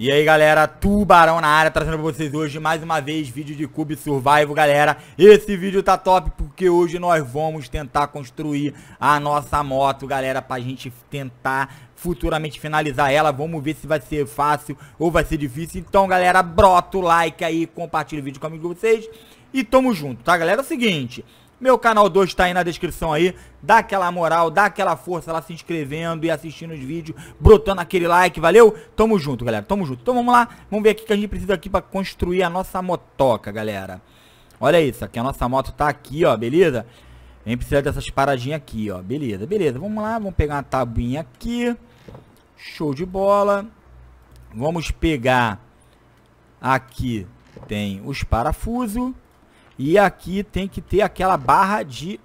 E aí galera, Tubarão na área, trazendo pra vocês hoje mais uma vez vídeo de Cube Survival, galera. Esse vídeo tá top porque hoje nós vamos tentar construir a nossa moto, galera, pra gente tentar futuramente finalizar ela. Vamos ver se vai ser fácil ou vai ser difícil. Então galera, brota o like aí, compartilha o vídeo com amigos de vocês e tamo junto, tá galera? É o seguinte, meu canal 2 tá aí na descrição aí. Dá aquela moral, dá aquela força lá se inscrevendo e assistindo os vídeos, brotando aquele like, valeu? Tamo junto, galera. Tamo junto. Então vamos lá, vamos ver aqui que a gente precisa aqui pra construir a nossa motoca, galera. Olha isso, aqui a nossa moto tá aqui, ó, beleza? A gente precisa dessas paradinhas aqui, ó. Beleza, beleza. Vamos lá, vamos pegar uma tabuinha aqui. Show de bola. Vamos pegar aqui, tem os parafusos. E aqui tem que ter aquela barra de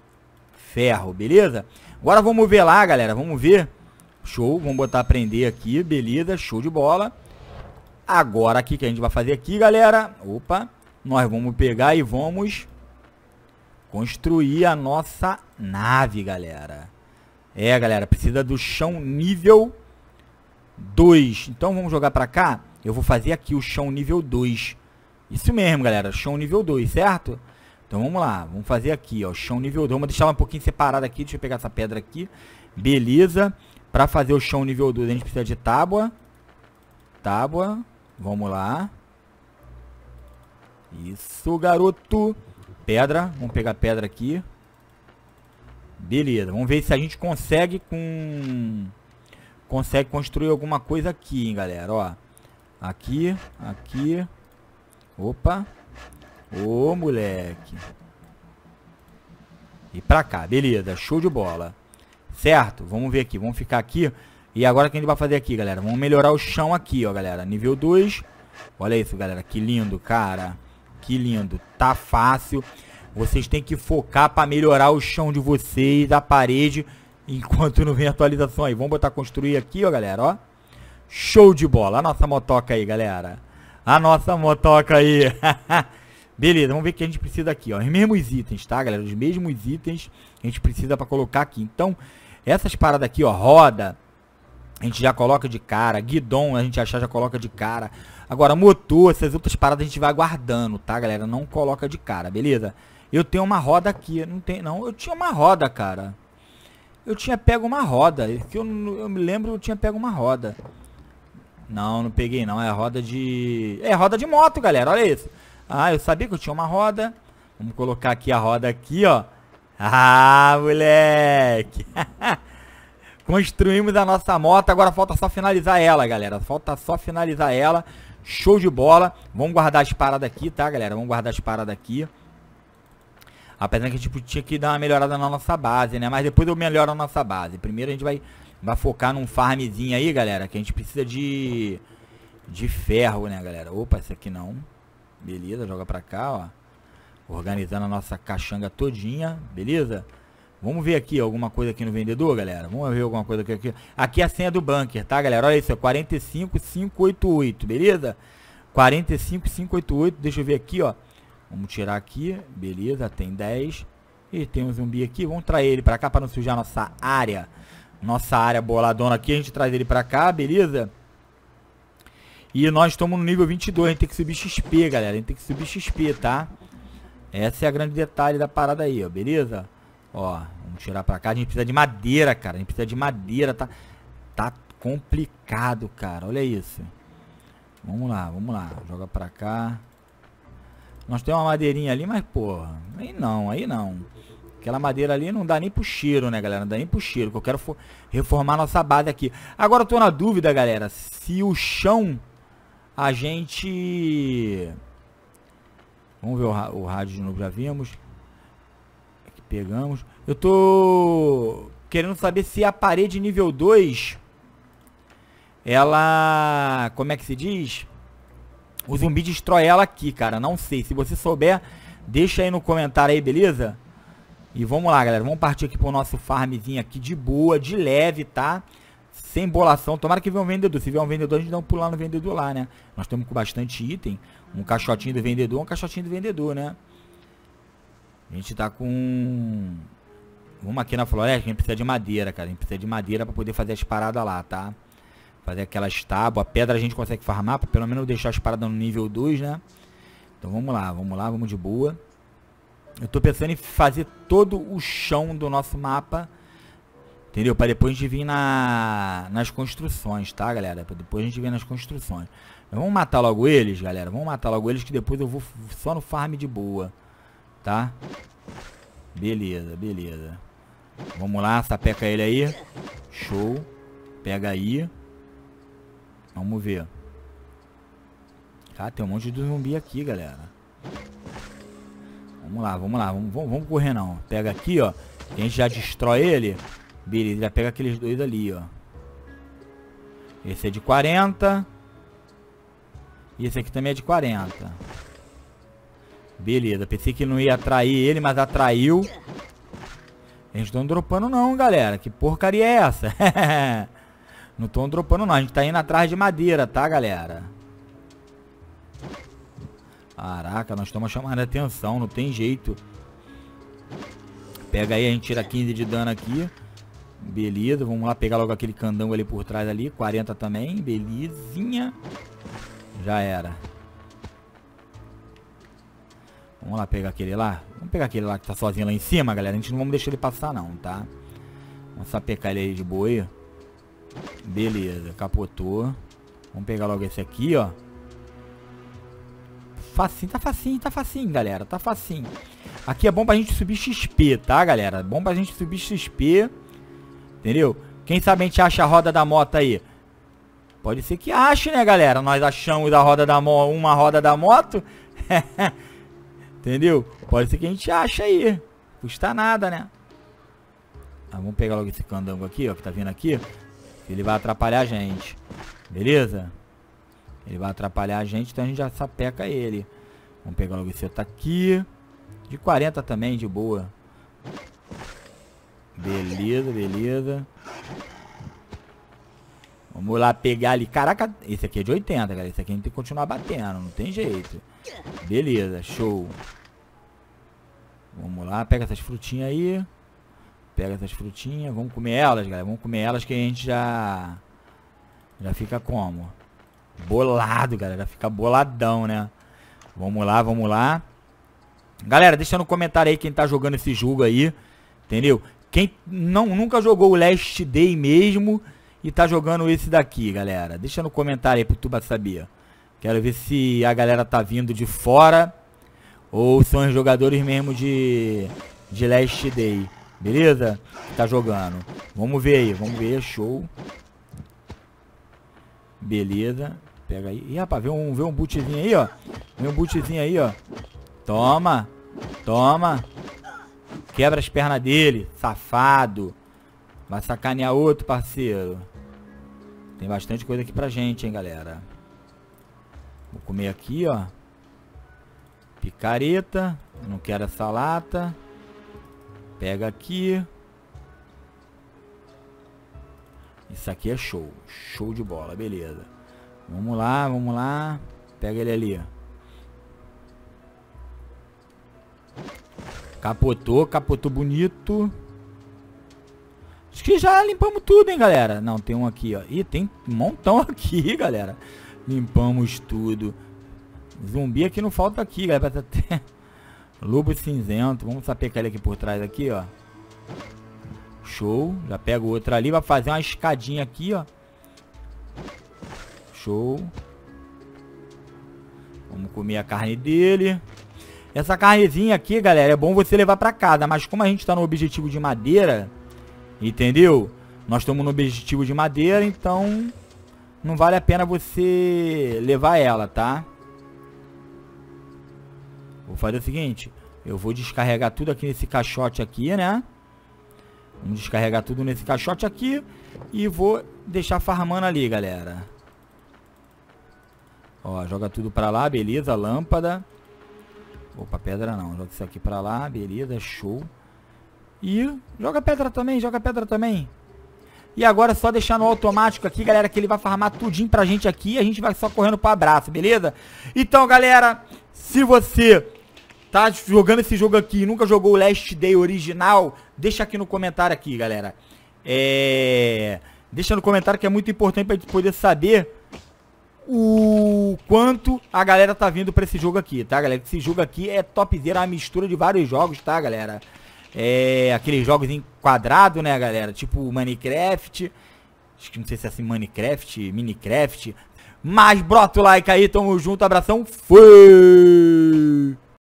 ferro, beleza? Agora vamos ver lá, galera. Vamos ver. Show. Vamos botar prender aqui. Beleza. Show de bola. Agora aqui que a gente vai fazer aqui, galera. Opa. Nós vamos pegar e vamos construir a nossa nave, galera. É, galera. Precisa do chão nível 2. Então vamos jogar pra cá. Eu vou fazer aqui o chão nível 2. Isso mesmo, galera. Chão nível 2, certo? Então vamos lá. Vamos fazer aqui, ó. Chão nível 2. Vamos deixar um pouquinho separado aqui. Deixa eu pegar essa pedra aqui. Beleza. Para fazer o chão nível 2, a gente precisa de tábua. Tábua. Vamos lá. Isso, garoto. Pedra. Vamos pegar pedra aqui. Beleza. Vamos ver se a gente consegue com... Consegue construir alguma coisa aqui, hein, galera. Ó. Aqui, aqui, Opa. Ô, moleque. E pra cá, beleza, show de bola. Certo? Vamos ver aqui, vamos ficar aqui. E agora o que a gente vai fazer aqui, galera? Vamos melhorar o chão aqui, ó, galera. Nível 2. Olha isso, galera, que lindo, cara. Que lindo, tá fácil. Vocês têm que focar pra melhorar o chão de vocês, a parede, enquanto não vem atualização aí. Vamos botar construir aqui, ó, galera, ó. Show de bola, a nossa motoca aí, galera a nossa motoca aí. Beleza, vamos ver o que a gente precisa aqui, ó. Os mesmos itens, tá, galera? Os mesmos itens a gente precisa para colocar aqui. Então, essas paradas aqui, ó, roda, a gente já coloca de cara. Guidon, a gente achar, já coloca de cara. Agora, motor, essas outras paradas a gente vai guardando, tá, galera? Não coloca de cara, beleza? Eu tenho uma roda aqui, não tem, não. Eu tinha uma roda, cara. Eu tinha pego uma roda. Se eu, eu me lembro, eu tinha pego uma roda. Não, não peguei não. É roda de... É roda de moto, galera. Olha isso. Ah, eu sabia que eu tinha uma roda. Vamos colocar aqui a roda aqui, ó. Ah, moleque. Construímos a nossa moto. Agora falta só finalizar ela, galera. Falta só finalizar ela. Show de bola. Vamos guardar as paradas aqui, tá, galera? Vamos guardar as paradas aqui. Apesar que a tipo, gente tinha que dar uma melhorada na nossa base, né? Mas depois eu melhoro a nossa base. Primeiro a gente vai Vai focar num farmzinho aí, galera, que a gente precisa de de ferro, né, galera? Opa, esse aqui não. Beleza, joga pra cá, ó. Organizando a nossa caixanga todinha, beleza? Vamos ver aqui alguma coisa aqui no vendedor, galera. Vamos ver alguma coisa aqui. Aqui, aqui é a senha do bunker, tá, galera? Olha isso, ó, é 45588, beleza? 45588, deixa eu ver aqui, ó. Vamos tirar aqui, beleza, tem 10. E tem um zumbi aqui, vamos trair ele pra cá pra não sujar a nossa área nossa área boladona aqui, a gente traz ele pra cá, beleza? E nós estamos no nível 22, a gente tem que subir XP, galera, a gente tem que subir XP, tá? Essa é a grande detalhe da parada aí, ó, beleza? Ó, vamos tirar pra cá, a gente precisa de madeira, cara, a gente precisa de madeira, tá? Tá complicado, cara, olha isso. Vamos lá, vamos lá, joga pra cá. Nós temos uma madeirinha ali, mas, porra, aí não, aí não. Aquela madeira ali não dá nem pro cheiro, né, galera? Não dá nem pro cheiro, que eu quero reformar nossa base aqui. Agora eu tô na dúvida, galera, se o chão a gente... Vamos ver o, o rádio de novo, já vimos. Aqui pegamos. Eu tô querendo saber se a parede nível 2, ela... Como é que se diz? O zumbi destrói ela aqui, cara. Não sei. Se você souber, deixa aí no comentário aí, beleza? E vamos lá, galera. Vamos partir aqui pro nosso farmzinho aqui de boa, de leve, tá? Sem bolação. Tomara que venha um vendedor. Se vier um vendedor, a gente dá um pular no vendedor lá, né? Nós estamos com bastante item. Um caixotinho do vendedor, um caixotinho do vendedor, né? A gente tá com... Vamos aqui na floresta, a gente precisa de madeira, cara. A gente precisa de madeira pra poder fazer as paradas lá, tá? Fazer aquelas tábuas. A pedra a gente consegue farmar, pra pelo menos deixar as paradas no nível 2, né? Então vamos lá, vamos lá, vamos de boa. Eu tô pensando em fazer todo o chão do nosso mapa. Entendeu? Para depois a gente vir na, nas construções, tá, galera? Pra depois a gente vir nas construções. Mas vamos matar logo eles, galera. Vamos matar logo eles que depois eu vou só no farm de boa. Tá? Beleza, beleza. Vamos lá, sapeca ele aí. Show. Pega aí. Vamos ver. ah, tem um monte de zumbi aqui, galera. Vamos lá, vamos lá. Vamos, vamos, vamos correr, não. Pega aqui, ó. A gente já destrói ele. Beleza, já pega aqueles dois ali, ó. Esse é de 40. E esse aqui também é de 40. Beleza, pensei que não ia atrair ele, mas atraiu. Eles estão tá dropando não, galera. Que porcaria é essa? não estão dropando não. A gente está indo atrás de madeira, tá, galera? Caraca, nós estamos chamando a atenção, não tem jeito. Pega aí, a gente tira 15 de dano aqui. Beleza, vamos lá pegar logo aquele candango ali por trás ali. 40 também, belezinha. Já era. Vamos lá pegar aquele lá. Vamos pegar aquele lá que tá sozinho lá em cima, galera. A gente não vamos deixar ele passar não, tá? Vamos sapecar ele aí de boi. Beleza, capotou. Vamos pegar logo esse aqui, ó. Facinho, tá facinho, tá facinho, galera. Tá facinho. Aqui é bom pra gente subir XP, tá, galera? bom pra gente subir XP. Entendeu? Quem sabe a gente acha a roda da moto aí. Pode ser que ache, né, galera? Nós achamos a roda da moto, uma roda da moto. Entendeu? Pode ser que a gente ache aí. Custa nada, né? Ah, vamos pegar logo esse candango aqui, ó, que tá vindo aqui. ele vai atrapalhar a gente. Beleza? Ele vai atrapalhar a gente, então a gente já sapeca ele. Vamos pegar logo esse outro aqui. De 40 também, de boa. Beleza, beleza. Vamos lá pegar ali. Caraca, esse aqui é de 80, galera. Esse aqui a gente tem que continuar batendo, não tem jeito. Beleza, show. Vamos lá, pega essas frutinhas aí. Pega essas frutinhas, vamos comer elas, galera. Vamos comer elas que a gente já... Já fica como? Bolado, galera. Fica boladão, né? Vamos lá, vamos lá. Galera, deixa no comentário aí quem tá jogando esse jogo aí. Entendeu? Quem não, nunca jogou o Last Day mesmo e tá jogando esse daqui, galera. Deixa no comentário aí pro Tuba saber. Quero ver se a galera tá vindo de fora ou são os jogadores mesmo de, de Last Day. Beleza? Tá jogando. Vamos ver aí, vamos ver. Show. Beleza. Pega aí. Ih, rapaz, vê um, vê um bootzinho aí, ó. Vê um bootzinho aí, ó. Toma. Toma. Quebra as pernas dele, safado. Vai sacanear outro, parceiro. Tem bastante coisa aqui pra gente, hein, galera. Vou comer aqui, ó. Picareta. não quero essa lata. Pega aqui. Isso aqui é show. Show de bola, beleza. Vamos lá, vamos lá. Pega ele ali, Capotou, capotou bonito. Acho que já limpamos tudo, hein, galera. Não, tem um aqui, ó. Ih, tem um montão aqui, galera. Limpamos tudo. Zumbi aqui não falta aqui, galera. Lobo cinzento. Vamos sapecar ele aqui por trás aqui, ó. Show. Já pega outra ali. Vai fazer uma escadinha aqui, ó. Show. Vamos comer a carne dele. Essa carnezinha aqui, galera, é bom você levar pra casa. Mas como a gente tá no objetivo de madeira, entendeu? Nós estamos no objetivo de madeira, então... Não vale a pena você levar ela, tá? Vou fazer o seguinte. Eu vou descarregar tudo aqui nesse caixote aqui, né? Vamos descarregar tudo nesse caixote aqui e vou deixar farmando ali, galera. Ó, joga tudo pra lá, beleza, lâmpada. Opa, pedra não, joga isso aqui pra lá, beleza, show. E joga pedra também, joga pedra também. E agora é só deixar no automático aqui, galera, que ele vai farmar tudinho pra gente aqui. A gente vai só correndo pro abraço, beleza? Então, galera, se você tá jogando esse jogo aqui e nunca jogou o Last Day original, deixa aqui no comentário aqui, galera. É... Deixa no comentário que é muito importante pra gente poder saber o quanto a galera tá vindo pra esse jogo aqui, tá, galera? Esse jogo aqui é topzera, é a mistura de vários jogos, tá, galera? É... Aqueles jogos em quadrado, né, galera? Tipo Minecraft... Acho que não sei se é assim, Minecraft, Minecraft. Mas brota o like aí, tamo junto, abração, fui!